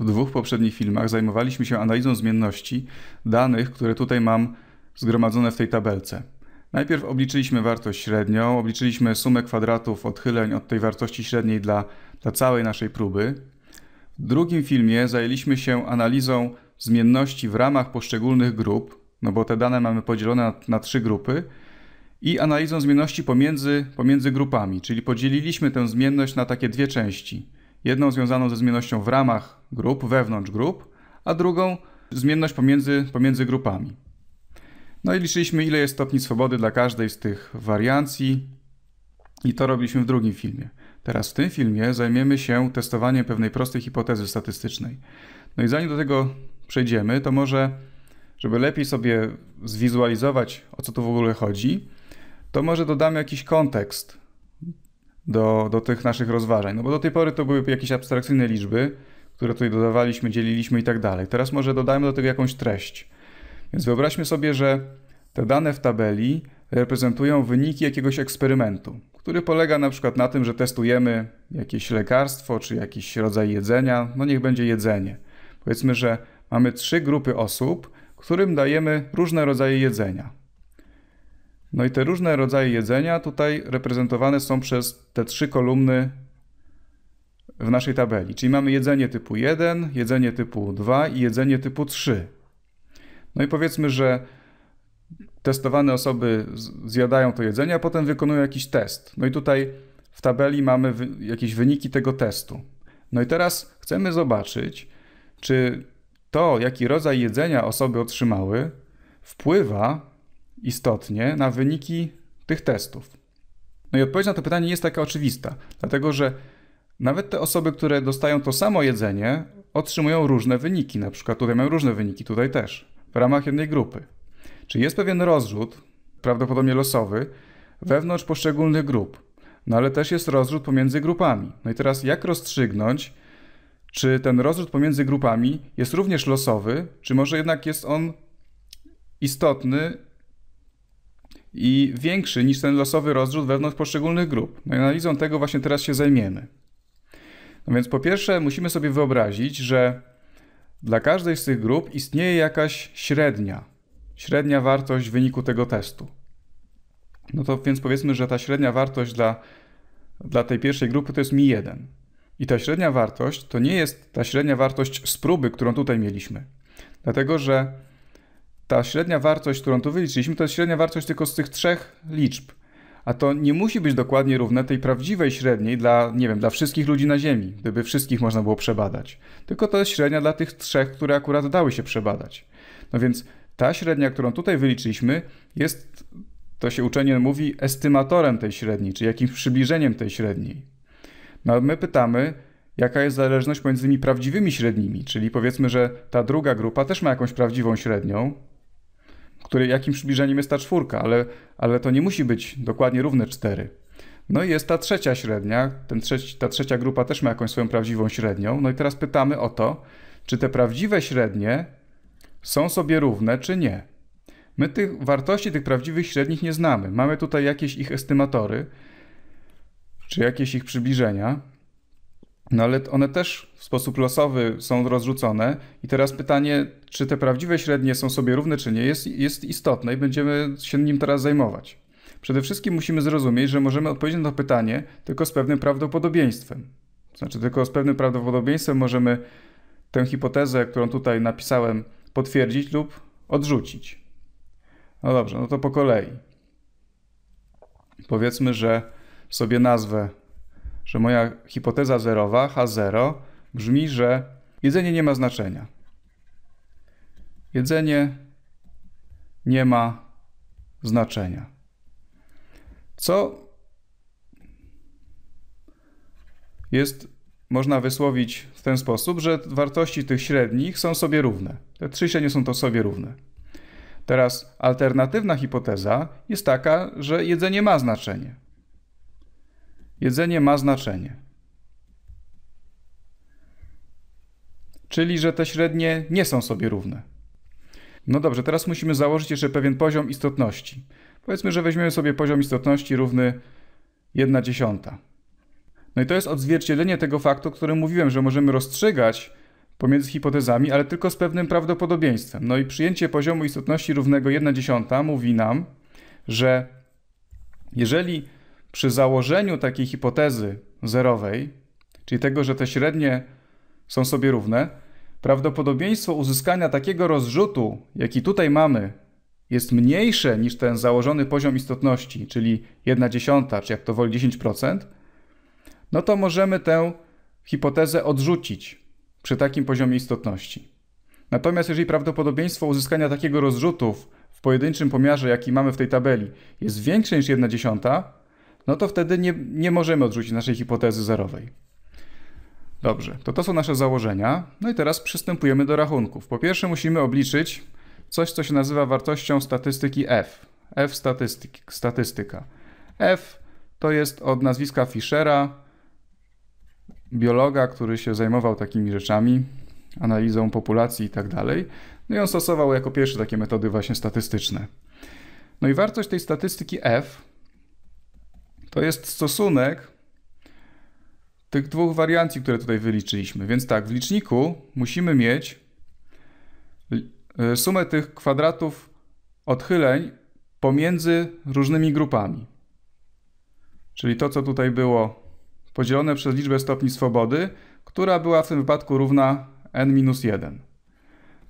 W dwóch poprzednich filmach zajmowaliśmy się analizą zmienności danych, które tutaj mam zgromadzone w tej tabelce. Najpierw obliczyliśmy wartość średnią, obliczyliśmy sumę kwadratów odchyleń od tej wartości średniej dla, dla całej naszej próby. W drugim filmie zajęliśmy się analizą zmienności w ramach poszczególnych grup, no bo te dane mamy podzielone na, na trzy grupy, i analizą zmienności pomiędzy, pomiędzy grupami, czyli podzieliliśmy tę zmienność na takie dwie części – Jedną związaną ze zmiennością w ramach grup, wewnątrz grup, a drugą zmienność pomiędzy, pomiędzy grupami. No i liczyliśmy, ile jest stopni swobody dla każdej z tych wariancji, i to robiliśmy w drugim filmie. Teraz w tym filmie zajmiemy się testowaniem pewnej prostej hipotezy statystycznej. No i zanim do tego przejdziemy, to może, żeby lepiej sobie zwizualizować, o co tu w ogóle chodzi, to może dodamy jakiś kontekst do, do tych naszych rozważań. No bo do tej pory to były jakieś abstrakcyjne liczby, które tutaj dodawaliśmy, dzieliliśmy i tak dalej. Teraz może dodajmy do tego jakąś treść. Więc wyobraźmy sobie, że te dane w tabeli reprezentują wyniki jakiegoś eksperymentu, który polega na przykład na tym, że testujemy jakieś lekarstwo czy jakiś rodzaj jedzenia, no niech będzie jedzenie. Powiedzmy, że mamy trzy grupy osób, którym dajemy różne rodzaje jedzenia. No i te różne rodzaje jedzenia tutaj reprezentowane są przez te trzy kolumny w naszej tabeli. Czyli mamy jedzenie typu 1, jedzenie typu 2 i jedzenie typu 3. No i powiedzmy, że testowane osoby zjadają to jedzenie, a potem wykonują jakiś test. No i tutaj w tabeli mamy jakieś wyniki tego testu. No i teraz chcemy zobaczyć, czy to, jaki rodzaj jedzenia osoby otrzymały, wpływa istotnie na wyniki tych testów? No i odpowiedź na to pytanie jest taka oczywista, dlatego że nawet te osoby, które dostają to samo jedzenie, otrzymują różne wyniki. Na przykład tutaj mają różne wyniki, tutaj też, w ramach jednej grupy. Czyli jest pewien rozrzut, prawdopodobnie losowy, wewnątrz poszczególnych grup, no ale też jest rozrzut pomiędzy grupami. No i teraz jak rozstrzygnąć, czy ten rozrzut pomiędzy grupami jest również losowy, czy może jednak jest on istotny i większy niż ten losowy rozrzut wewnątrz poszczególnych grup. No i analizą tego właśnie teraz się zajmiemy. No więc po pierwsze musimy sobie wyobrazić, że dla każdej z tych grup istnieje jakaś średnia, średnia wartość wyniku tego testu. No to więc powiedzmy, że ta średnia wartość dla, dla tej pierwszej grupy to jest mi 1. I ta średnia wartość to nie jest ta średnia wartość z próby, którą tutaj mieliśmy. Dlatego, że ta średnia wartość, którą tu wyliczyliśmy, to jest średnia wartość tylko z tych trzech liczb. A to nie musi być dokładnie równe tej prawdziwej średniej dla, nie wiem, dla wszystkich ludzi na Ziemi, gdyby wszystkich można było przebadać. Tylko to jest średnia dla tych trzech, które akurat dały się przebadać. No więc ta średnia, którą tutaj wyliczyliśmy, jest, to się uczenie mówi, estymatorem tej średniej, czy jakimś przybliżeniem tej średniej. No a my pytamy, jaka jest zależność pomiędzy tymi prawdziwymi średnimi, czyli powiedzmy, że ta druga grupa też ma jakąś prawdziwą średnią, który, jakim przybliżeniem jest ta czwórka, ale, ale to nie musi być dokładnie równe 4. No i jest ta trzecia średnia, ten trzeci, ta trzecia grupa też ma jakąś swoją prawdziwą średnią. No i teraz pytamy o to, czy te prawdziwe średnie są sobie równe, czy nie. My tych wartości tych prawdziwych średnich nie znamy. Mamy tutaj jakieś ich estymatory, czy jakieś ich przybliżenia. No ale one też w sposób losowy są rozrzucone. I teraz pytanie, czy te prawdziwe średnie są sobie równe, czy nie, jest, jest istotne i będziemy się nim teraz zajmować. Przede wszystkim musimy zrozumieć, że możemy odpowiedzieć na to pytanie tylko z pewnym prawdopodobieństwem. Znaczy, tylko z pewnym prawdopodobieństwem możemy tę hipotezę, którą tutaj napisałem, potwierdzić lub odrzucić. No dobrze, no to po kolei. Powiedzmy, że sobie nazwę że moja hipoteza zerowa, H0, brzmi, że jedzenie nie ma znaczenia. Jedzenie nie ma znaczenia. Co jest, można wysłowić w ten sposób, że wartości tych średnich są sobie równe. Te trzy średnie są to sobie równe. Teraz alternatywna hipoteza jest taka, że jedzenie ma znaczenie. Jedzenie ma znaczenie. Czyli, że te średnie nie są sobie równe. No dobrze, teraz musimy założyć jeszcze pewien poziom istotności. Powiedzmy, że weźmiemy sobie poziom istotności równy 1 dziesiąta. No i to jest odzwierciedlenie tego faktu, o którym mówiłem, że możemy rozstrzygać pomiędzy hipotezami, ale tylko z pewnym prawdopodobieństwem. No i przyjęcie poziomu istotności równego 1 dziesiąta mówi nam, że jeżeli przy założeniu takiej hipotezy zerowej, czyli tego, że te średnie są sobie równe, prawdopodobieństwo uzyskania takiego rozrzutu, jaki tutaj mamy, jest mniejsze niż ten założony poziom istotności, czyli 1 dziesiąta, czy jak to woli 10%, no to możemy tę hipotezę odrzucić przy takim poziomie istotności. Natomiast jeżeli prawdopodobieństwo uzyskania takiego rozrzutu w pojedynczym pomiarze, jaki mamy w tej tabeli, jest większe niż 1 dziesiąta, no to wtedy nie, nie możemy odrzucić naszej hipotezy zerowej. Dobrze, to to są nasze założenia. No i teraz przystępujemy do rachunków. Po pierwsze musimy obliczyć coś, co się nazywa wartością statystyki F. F statystyk, statystyka. F to jest od nazwiska Fischera, biologa, który się zajmował takimi rzeczami, analizą populacji i tak dalej. No i on stosował jako pierwszy takie metody właśnie statystyczne. No i wartość tej statystyki F to jest stosunek tych dwóch wariancji, które tutaj wyliczyliśmy. Więc tak, w liczniku musimy mieć e, sumę tych kwadratów odchyleń pomiędzy różnymi grupami. Czyli to, co tutaj było podzielone przez liczbę stopni swobody, która była w tym wypadku równa n-1.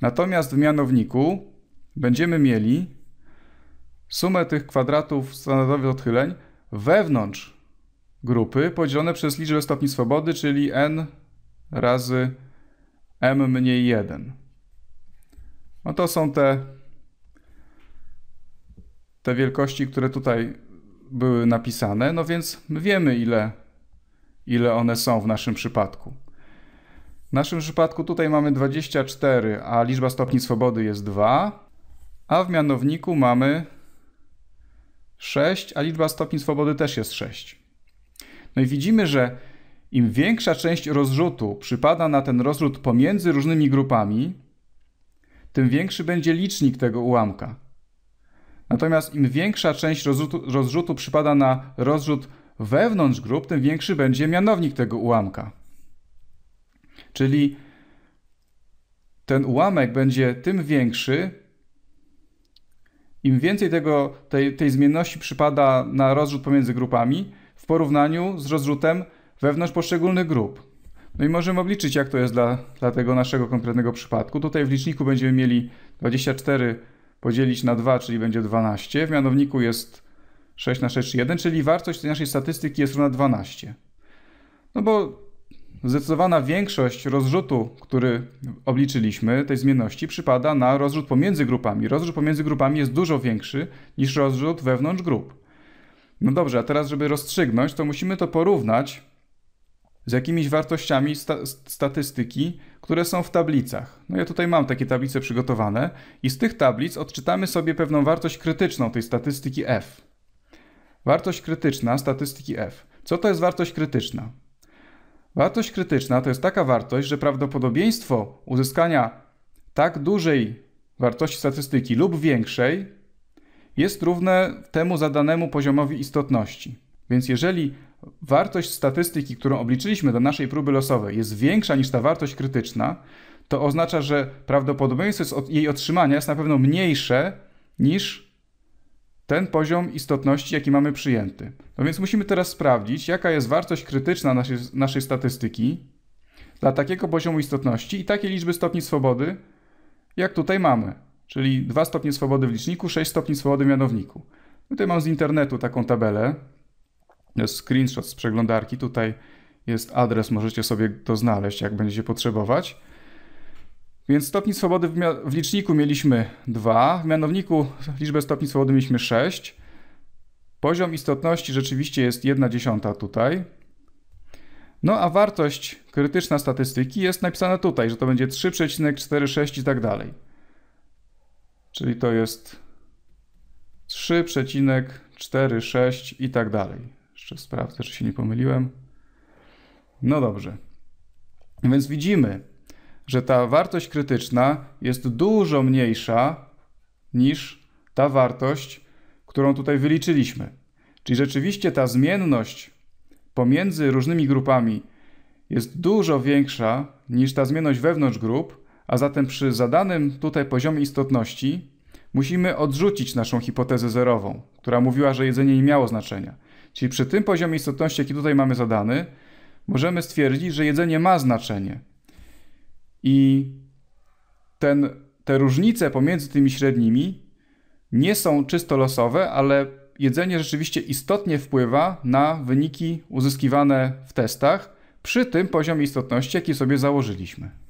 Natomiast w mianowniku będziemy mieli sumę tych kwadratów standardowych odchyleń wewnątrz grupy podzielone przez liczbę stopni swobody, czyli n razy m mniej 1. No to są te, te wielkości, które tutaj były napisane, no więc wiemy ile, ile one są w naszym przypadku. W naszym przypadku tutaj mamy 24, a liczba stopni swobody jest 2, a w mianowniku mamy 6, a liczba stopni swobody też jest 6. No i widzimy, że im większa część rozrzutu przypada na ten rozrzut pomiędzy różnymi grupami, tym większy będzie licznik tego ułamka. Natomiast im większa część rozrzutu, rozrzutu przypada na rozrzut wewnątrz grup, tym większy będzie mianownik tego ułamka. Czyli ten ułamek będzie tym większy, im więcej tego, tej, tej zmienności przypada na rozrzut pomiędzy grupami w porównaniu z rozrzutem wewnątrz poszczególnych grup. No i możemy obliczyć, jak to jest dla, dla tego naszego konkretnego przypadku. Tutaj w liczniku będziemy mieli 24 podzielić na 2, czyli będzie 12. W mianowniku jest 6 na 6, 1, czyli wartość tej naszej statystyki jest równa 12. No bo zdecydowana większość rozrzutu, który obliczyliśmy, tej zmienności, przypada na rozrzut pomiędzy grupami. Rozrzut pomiędzy grupami jest dużo większy niż rozrzut wewnątrz grup. No dobrze, a teraz, żeby rozstrzygnąć, to musimy to porównać z jakimiś wartościami sta statystyki, które są w tablicach. No ja tutaj mam takie tablice przygotowane i z tych tablic odczytamy sobie pewną wartość krytyczną tej statystyki F. Wartość krytyczna statystyki F. Co to jest wartość krytyczna? Wartość krytyczna to jest taka wartość, że prawdopodobieństwo uzyskania tak dużej wartości statystyki lub większej jest równe temu zadanemu poziomowi istotności. Więc jeżeli wartość statystyki, którą obliczyliśmy do naszej próby losowej, jest większa niż ta wartość krytyczna, to oznacza, że prawdopodobieństwo jej otrzymania jest na pewno mniejsze niż ten poziom istotności, jaki mamy przyjęty. No więc musimy teraz sprawdzić, jaka jest wartość krytyczna naszej, naszej statystyki dla takiego poziomu istotności i takiej liczby stopni swobody, jak tutaj mamy, czyli 2 stopnie swobody w liczniku, 6 stopni swobody w mianowniku. Tutaj mam z internetu taką tabelę, to jest screenshot z przeglądarki, tutaj jest adres, możecie sobie to znaleźć, jak będziecie potrzebować. Więc stopni swobody w, w liczniku mieliśmy 2, w mianowniku liczbę stopni swobody mieliśmy 6. Poziom istotności rzeczywiście jest 1 dziesiąta tutaj. No a wartość krytyczna statystyki jest napisana tutaj, że to będzie 3,46 i tak dalej. Czyli to jest 3,46 i tak dalej. Jeszcze sprawdzę, czy się nie pomyliłem. No dobrze. Więc widzimy, że ta wartość krytyczna jest dużo mniejsza niż ta wartość, którą tutaj wyliczyliśmy. Czyli rzeczywiście ta zmienność pomiędzy różnymi grupami jest dużo większa niż ta zmienność wewnątrz grup, a zatem przy zadanym tutaj poziomie istotności musimy odrzucić naszą hipotezę zerową, która mówiła, że jedzenie nie miało znaczenia. Czyli przy tym poziomie istotności, jaki tutaj mamy zadany, możemy stwierdzić, że jedzenie ma znaczenie. I ten, te różnice pomiędzy tymi średnimi nie są czysto losowe, ale jedzenie rzeczywiście istotnie wpływa na wyniki uzyskiwane w testach przy tym poziomie istotności, jaki sobie założyliśmy.